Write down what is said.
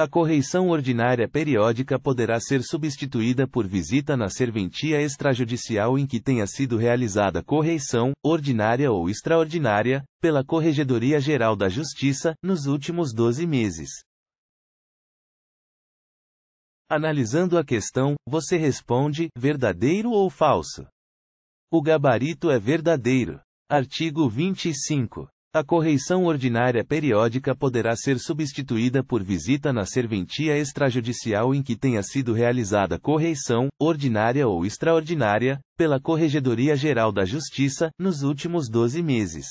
A correição ordinária periódica poderá ser substituída por visita na serventia extrajudicial em que tenha sido realizada correição, ordinária ou extraordinária, pela Corregedoria Geral da Justiça, nos últimos 12 meses. Analisando a questão, você responde: verdadeiro ou falso? O gabarito é verdadeiro. Artigo 25. A correição ordinária periódica poderá ser substituída por visita na serventia extrajudicial em que tenha sido realizada correição, ordinária ou extraordinária, pela Corregedoria Geral da Justiça, nos últimos 12 meses.